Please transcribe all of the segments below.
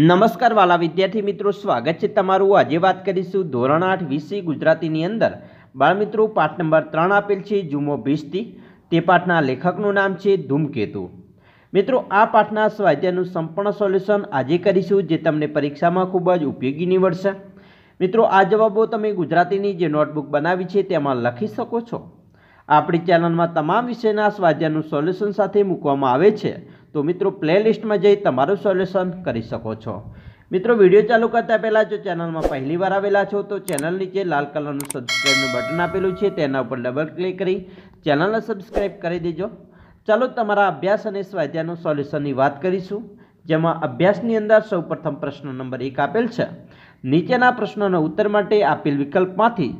નમસ્કાર વાલા વિદ્યાર્થી મિત્રો સ્વાગત છે તમારું આજે વાત કરીશું ધોરણ આઠ વીસી ગુજરાતીની અંદર બાળમિત્રો પાઠ નંબર ત્રણ આપેલ છે જુમો ભીસ્તી તે પાઠના લેખકનું નામ છે ધૂમકેતુ મિત્રો આ પાઠના સ્વાધ્યાયનું સંપૂર્ણ સોલ્યુશન આજે કરીશું જે તમને પરીક્ષામાં ખૂબ જ ઉપયોગી નીવડશે મિત્રો આ જવાબો તમે ગુજરાતીની જે નોટબુક બનાવી છે તેમાં લખી શકો છો આપણી ચેનલમાં તમામ વિષયના સ્વાધ્યાયનું સોલ્યુશન સાથે મૂકવામાં આવે છે તો મિત્રો પ્લેલિસ્ટમાં જઈ તમારું સોલ્યુશન કરી શકો છો મિત્રો વિડીયો ચાલુ કરતા પહેલાં જો ચેનલમાં પહેલીવાર આવેલા છો તો ચેનલ નીચે લાલ કલરનું સબસ્ક્રાઈબનું બટન આપેલું છે તેના ઉપર ડબલ ક્લિક કરી ચેનલને સબસ્ક્રાઈબ કરી દેજો ચાલો તમારા અભ્યાસ અને સ્વાધ્યાયનું સોલ્યુશનની વાત કરીશું જેમાં અભ્યાસની અંદર સૌપ્રથમ પ્રશ્ન નંબર એક આપેલ છે નીચેના પ્રશ્નોના ઉત્તર માટે આપેલ વિકલ્પમાંથી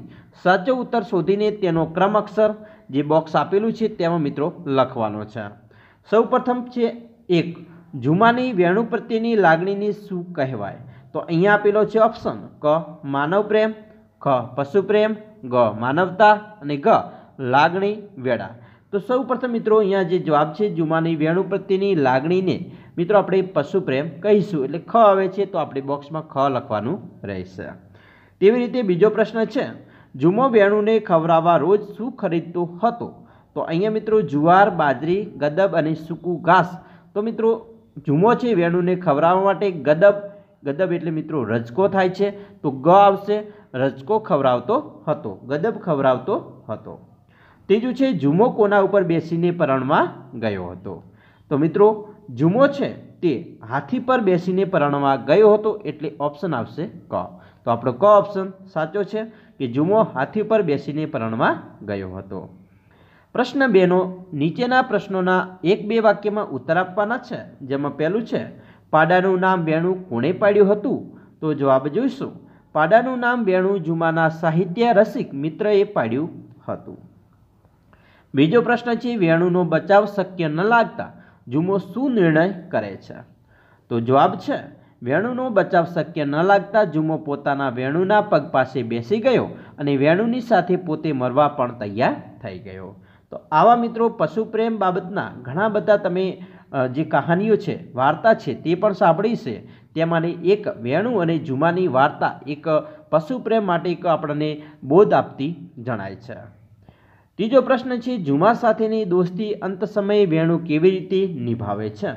સાચો ઉત્તર શોધીને તેનો ક્રમ અક્ષર જે બોક્સ આપેલું છે તેમાં મિત્રો લખવાનો છે સૌપ્રથમ છે એક જુમાની વેણુ પ્રત્યેની લાગણીની શું કહેવાય તો અહીંયા આપેલો છે ઓપ્શન ક માનવ પ્રેમ ખ પશુ પ્રેમ ગ માનવતા અને ગ લાગણી વેળા તો સૌ પ્રથમ મિત્રો અહીંયા જે જવાબ છે જુમાની વેણુ પ્રત્યેની લાગણીને મિત્રો આપણે પશુ પ્રેમ કહીશું એટલે ખ આવે છે તો આપણે બોક્સમાં ખ લખવાનું રહેશે તેવી રીતે બીજો પ્રશ્ન છે જુમો વેણુને ખવડાવવા રોજ શું ખરીદતો હતો તો અહીંયા મિત્રો જુવાર બાજરી ગદબ અને સૂકું ઘાસ તો મિત્રો જુમો છે વેણુને ખવડાવવા માટે ગદબ ગદબ એટલે મિત્રો રજકો થાય છે તો ગ આવશે રજકો ખવડાવતો હતો ગદબ ખવડાવતો હતો ત્રીજું છે જુમો કોના ઉપર બેસીને પરણમાં ગયો હતો તો મિત્રો જુમો છે તે હાથી પર બેસીને પરણવા ગયો હતો એટલે ઓપ્શન આવશે ક તો આપણો ક ઓપ્શન સાચો છે કે જુમો હાથી પર બેસીને પરણમાં ગયો હતો પ્રશ્ન બેનો નીચેના પ્રશ્નોના એક બે વાક્યમાં ઉત્તર આપવાના છે જેમાં પહેલું છે પાડાનું નામ વેણું કોણે પાડ્યું હતું તો જવાબ જોઈશું પાડાનું નામ વેણું જુમાના સાહિત્ય રસિક મિત્રએ પાડ્યું હતું બીજો પ્રશ્ન છે વેણુનો બચાવ શક્ય ન લાગતા જુમો શું નિર્ણય કરે છે તો જવાબ છે વેણુનો બચાવ શક્ય ન લાગતા જુમો પોતાના વેણુના પગ પાસે બેસી ગયો અને વેણુની સાથે પોતે મરવા પણ તૈયાર થઈ ગયો તો આવા મિત્રો પશુપ્રેમ બાબતના ઘણા બધા તમે જે કહાનીઓ છે વાર્તા છે તે પણ સાંભળી છે તેમાંની એક વેણુ અને જુમાની વાર્તા એક પશુપ્રેમ માટે એક આપણને બોધ આપતી જણાય છે ત્રીજો પ્રશ્ન છે જુમા સાથેની દોસ્તી અંત સમયે વેણુ કેવી રીતે નિભાવે છે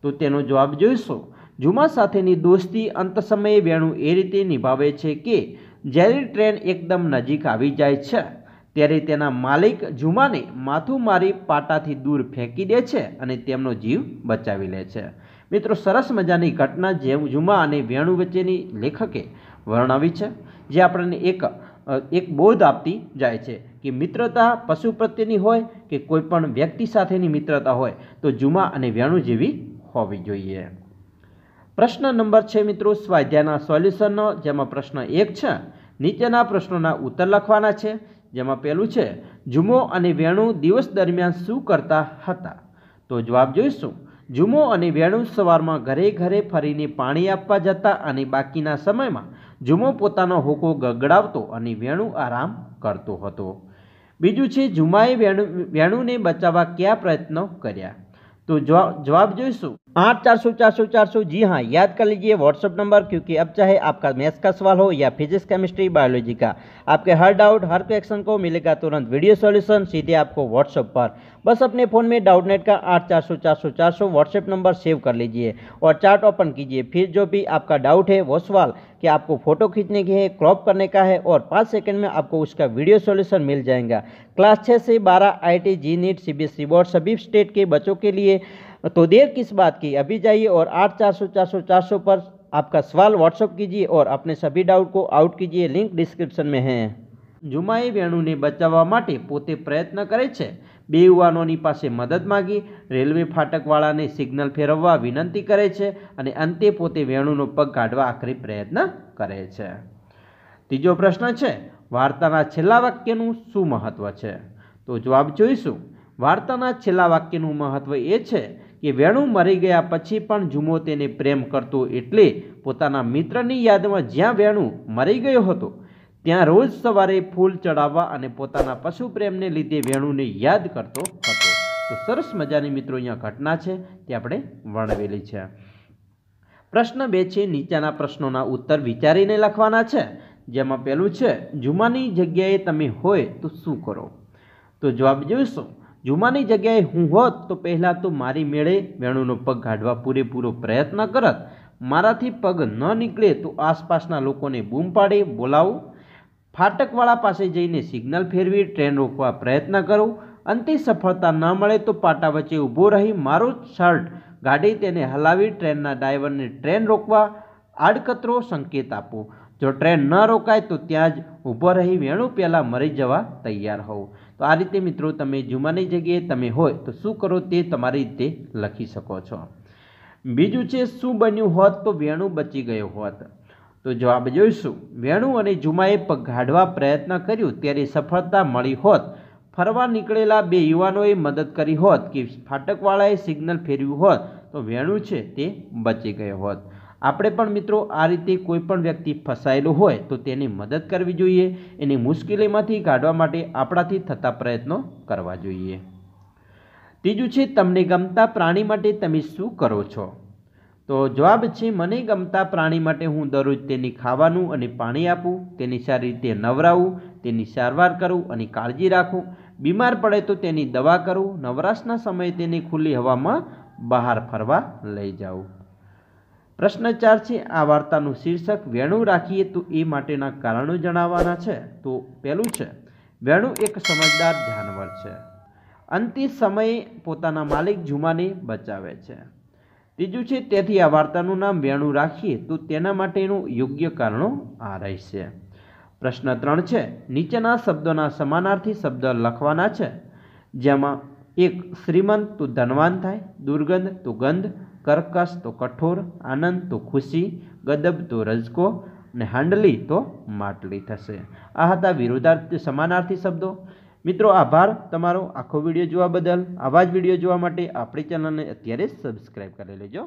તો તેનો જવાબ જોઈશું જુમા સાથેની દોસ્તી અંત સમયે વેણુ એ રીતે નિભાવે છે કે જ્યારે ટ્રેન એકદમ નજીક આવી જાય છે ત્યારે તેના માલિક જુમાને માથું મારી પાટાથી દૂર ફેંકી દે છે અને તેમનો જીવ બચાવી લે છે મિત્રો સરસ મજાની ઘટના જે જુમા અને વેણુ વચ્ચેની લેખકે વર્ણવી છે જે આપણને એક એક બોધ આપતી જાય છે કે મિત્રતા પશુ પ્રત્યેની હોય કે કોઈપણ વ્યક્તિ સાથેની મિત્રતા હોય તો જુમા અને વેણુ જેવી હોવી જોઈએ પ્રશ્ન નંબર છે મિત્રો સ્વાધ્યાયના સોલ્યુશનનો જેમાં પ્રશ્ન એક છે નીચેના પ્રશ્નોના ઉત્તર લખવાના છે જેમાં પહેલું છે જુમો અને વેણુ દિવસ દરમિયાન શું કરતા હતા તો જવાબ જોઈશું જુમો અને વેણુ સવારમાં ઘરે ઘરે ફરીને પાણી આપવા જતા અને બાકીના સમયમાં જુમો પોતાનો હોકો ગગડાવતો અને વેણુ આરામ કરતો હતો બીજું છે જુમાએ વેણુ વેણુને બચાવવા કયા પ્રયત્નો કર્યા તો જવાબ જોઈશું आठ चार सौ चार सौ चार सौ जी हाँ याद कर लीजिए व्हाट्सअप नंबर क्योंकि अब चाहे आपका मैथ्स का सवाल हो या फिजिक्स केमिस्ट्री बायोलॉजी का आपके हर डाउट हर क्वेश्चन को मिलेगा तुरंत वीडियो सॉल्यूशन सीधे आपको व्हाट्सअप पर बस अपने फ़ोन में डाउट नेट का आठ चार सौ चार सौ चार सौ व्हाट्सएप नंबर सेव कर लीजिए और चार्ट ओपन कीजिए फिर जो भी आपका डाउट है वो सवाल कि आपको फ़ोटो खींचने की है क्रॉप करने का है और पाँच सेकंड में आपको उसका वीडियो सॉल्यूशन मिल जाएगा क्लास छः से बारह I T JEE NEET C B S board सभी स्टेट के बच्चों के लिए तो देर किस बात की अभी जाइए और आठ चार सौ चार सौ चार सौ पर आपका सवाल व्हाट्सअप कीजिए और अपने सभी डाउट को આઉટ કીજીએ લિંક ડિસ્ક્રિપ્શનમાં હે જુમાઈ વેણુને બચાવવા માટે પોતે પ્રયત્ન કરે છે બે યુવાનોની પાસે મદદ માગી રેલવે ફાટકવાળાને સિગ્નલ ફેરવવા વિનંતી કરે છે અને અંતે પોતે વેણુનો પગ કાઢવા આખરી પ્રયત્ન કરે છે ત્રીજો પ્રશ્ન છે વાર્તાના છેલ્લા વાક્યનું શું મહત્ત્વ છે તો જવાબ જોઈશું વાર્તાના છેલ્લા વાક્યનું મહત્ત્વ એ છે કે વેણુ મરી ગયા પછી પણ જુમો તેને પ્રેમ કરતો એટલે પોતાના મિત્રની યાદમાં જ્યાં વેણુ મરી ગયો હતો ત્યાં રોજ સવારે ફૂલ ચડાવવા અને પોતાના પશુ પ્રેમને લીધે વેણુને યાદ કરતો હતો તો સરસ મજાની મિત્રો અહીંયા ઘટના છે તે આપણે વર્ણવેલી છે પ્રશ્ન બે છે નીચેના પ્રશ્નોના ઉત્તર વિચારીને લખવાના છે જેમાં પહેલું છે જુમાની જગ્યાએ તમે હોય તો શું કરો તો જવાબ જોઈશું જુમાની જગ્યાએ હું હોત તો પહેલાં તો મારી મેળે વેણુનો પગ કાઢવા પૂરેપૂરો પ્રયત્ન કરત મારાથી પગ ન નીકળે તો આસપાસના લોકોને બૂમ પાડે બોલાવું ફાટકવાળા પાસે જઈને સિગ્નલ ફેરવી ટ્રેન રોકવા પ્રયત્ન કરું અંતે સફળતા ન મળે તો પાટા વચ્ચે ઊભો રહી મારો શર્ટ ગાડી તેને હલાવી ટ્રેનના ડ્રાઈવરને ટ્રેન રોકવા આડકતરો સંકેત આપો જો ટ્રેન ન રોકાય તો ત્યાં જ ઊભો રહી વેણુ પહેલાં મરી જવા તૈયાર હોઉં તો આ રીતે મિત્રો તમે જુમાની જગ્યાએ તમે હોય તો શું કરો તે તમારી રીતે લખી શકો છો બીજું છે શું બન્યું હોત તો વેણું બચી ગયું હોત તો જવાબ જોઈશું વેણુ અને જુમાએ પગાડવા પ્રયત્ન કર્યો ત્યારે સફળતા મળી હોત ફરવા નીકળેલા બે યુવાનોએ મદદ કરી હોત કે ફાટકવાળાએ સિગ્નલ ફેરવ્યું હોત તો વેણુ છે તે બચી ગયો હોત આપણે પણ મિત્રો આ રીતે કોઈ પણ વ્યક્તિ ફસાયેલું હોય તો તેની મદદ કરવી જોઈએ એની મુશ્કેલીમાંથી કાઢવા માટે આપણાથી થતા પ્રયત્નો કરવા જોઈએ ત્રીજું છે તમને ગમતા પ્રાણી માટે તમે શું કરો છો તો જવાબ છે મને ગમતા પ્રાણી માટે હું દરરોજ તેને ખાવાનું અને પાણી આપું તેની સારી રીતે નવરાવું તેની સારવાર કરું અને કાળજી રાખું બીમાર પડે તો તેની દવા કરું નવરાશના સમયે તેને ખુલ્લી હવામાં બહાર ફરવા લઈ જાઉં પ્રશ્ન ચાર છે આ વાર્તાનું શીર્ષક વેણુ રાખીએ તો એ માટેના કારણો જણાવવાના છે તો પહેલું છે વેણુ એક સમજદાર જાનવર છે અંતિમ સમયે પોતાના માલિક જુમાને બચાવે છે ત્રીજું છે તેથી આ વાર્તાનું નામ વેણુ રાખીએ તો તેના માટેનું યોગ્ય કારણો આ રહેશે પ્રશ્ન ત્રણ છે નીચેના શબ્દોના સમાનાર્થી શબ્દ લખવાના છે જેમાં એક શ્રીમંત તો ધનવાન થાય દુર્ગંધ તો ગંધ કર્કશ તો કઠોર આનંદ તો ખુશી ગદબ તો રજકો અને હાંડલી તો માટલી થશે આ હતા વિરોધાર્થી સમાનાર્થી શબ્દો મિત્રો આભાર તમારો આખો વિડીયો જોવા બદલ આવા જ વિડીયો જોવા માટે આપણી ચેનલને અત્યારે સબસ્ક્રાઈબ કરી લેજો